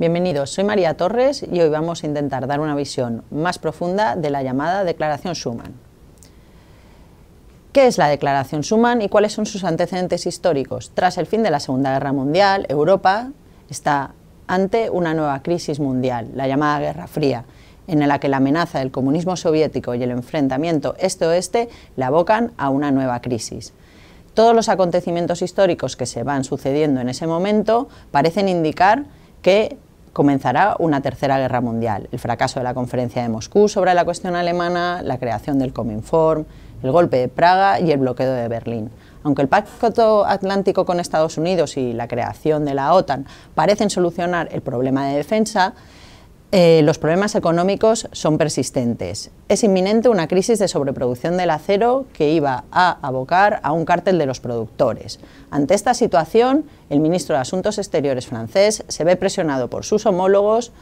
Bienvenidos, soy María Torres y hoy vamos a intentar dar una visión más profunda de la llamada Declaración Schuman. ¿Qué es la Declaración Schuman y cuáles son sus antecedentes históricos? Tras el fin de la Segunda Guerra Mundial, Europa está ante una nueva crisis mundial, la llamada Guerra Fría, en la que la amenaza del comunismo soviético y el enfrentamiento este-oeste la abocan a una nueva crisis. Todos los acontecimientos históricos que se van sucediendo en ese momento parecen indicar que comenzará una tercera guerra mundial, el fracaso de la conferencia de Moscú sobre la cuestión alemana, la creación del Cominform, el golpe de Praga y el bloqueo de Berlín. Aunque el pacto atlántico con Estados Unidos y la creación de la OTAN parecen solucionar el problema de defensa, eh, los problemas económicos son persistentes. Es inminente una crisis de sobreproducción del acero que iba a abocar a un cártel de los productores. Ante esta situación, el ministro de Asuntos Exteriores francés se ve presionado por sus homólogos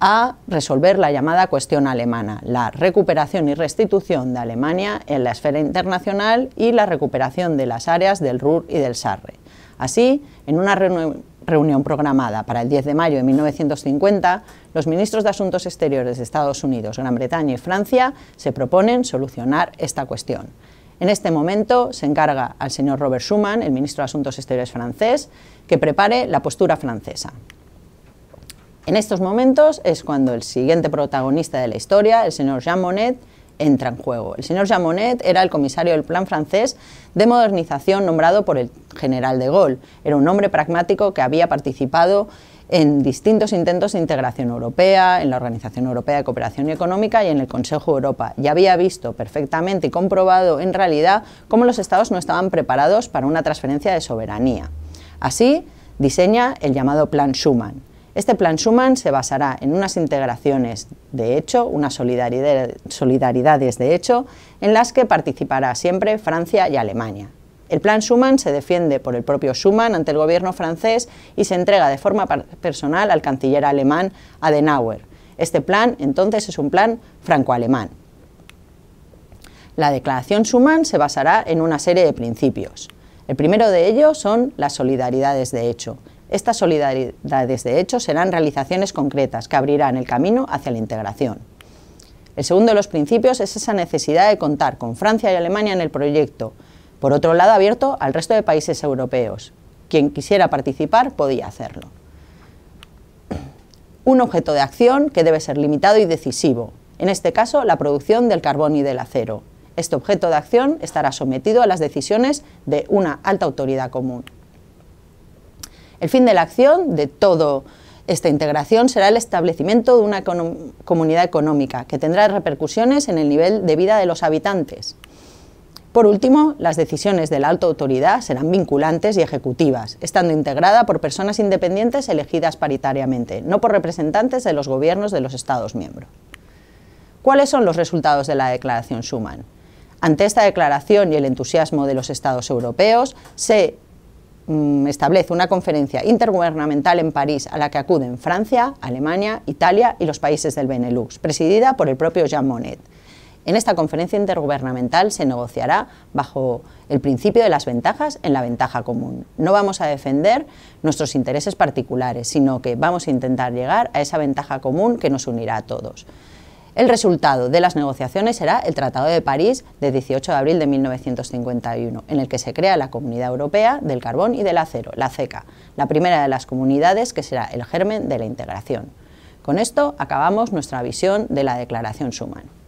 a resolver la llamada cuestión alemana, la recuperación y restitución de Alemania en la esfera internacional y la recuperación de las áreas del Ruhr y del Sarre. Así, en una reunión reunión programada para el 10 de mayo de 1950, los ministros de Asuntos Exteriores de Estados Unidos, Gran Bretaña y Francia se proponen solucionar esta cuestión. En este momento se encarga al señor Robert Schuman, el ministro de Asuntos Exteriores francés, que prepare la postura francesa. En estos momentos es cuando el siguiente protagonista de la historia, el señor Jean Monnet, entra en juego. El señor Jean Monnet era el comisario del Plan francés de modernización nombrado por el general de Gaulle. Era un hombre pragmático que había participado en distintos intentos de integración europea, en la Organización Europea de Cooperación Económica y en el Consejo de Europa. y había visto perfectamente y comprobado en realidad cómo los Estados no estaban preparados para una transferencia de soberanía. Así, diseña el llamado Plan Schuman. Este Plan Schuman se basará en unas integraciones de hecho, unas solidaridades de hecho, en las que participará siempre Francia y Alemania. El plan Schuman se defiende por el propio Schuman ante el gobierno francés y se entrega de forma personal al canciller alemán Adenauer. Este plan, entonces, es un plan franco-alemán. La declaración Schuman se basará en una serie de principios. El primero de ellos son las solidaridades de hecho. Estas solidaridades de hecho serán realizaciones concretas que abrirán el camino hacia la integración. El segundo de los principios es esa necesidad de contar con Francia y Alemania en el proyecto, por otro lado, abierto al resto de países europeos. Quien quisiera participar podía hacerlo. Un objeto de acción que debe ser limitado y decisivo, en este caso la producción del carbón y del acero. Este objeto de acción estará sometido a las decisiones de una alta autoridad común. El fin de la acción de toda esta integración será el establecimiento de una comunidad económica que tendrá repercusiones en el nivel de vida de los habitantes. Por último, las decisiones de la alta autoridad serán vinculantes y ejecutivas, estando integrada por personas independientes elegidas paritariamente, no por representantes de los gobiernos de los Estados miembros. ¿Cuáles son los resultados de la declaración Schuman? Ante esta declaración y el entusiasmo de los Estados europeos, se mm, establece una conferencia intergubernamental en París a la que acuden Francia, Alemania, Italia y los países del Benelux, presidida por el propio Jean Monnet. En esta conferencia intergubernamental se negociará bajo el principio de las ventajas en la ventaja común. No vamos a defender nuestros intereses particulares, sino que vamos a intentar llegar a esa ventaja común que nos unirá a todos. El resultado de las negociaciones será el Tratado de París de 18 de abril de 1951, en el que se crea la Comunidad Europea del Carbón y del Acero, la CECA, la primera de las comunidades que será el germen de la integración. Con esto acabamos nuestra visión de la Declaración Schuman.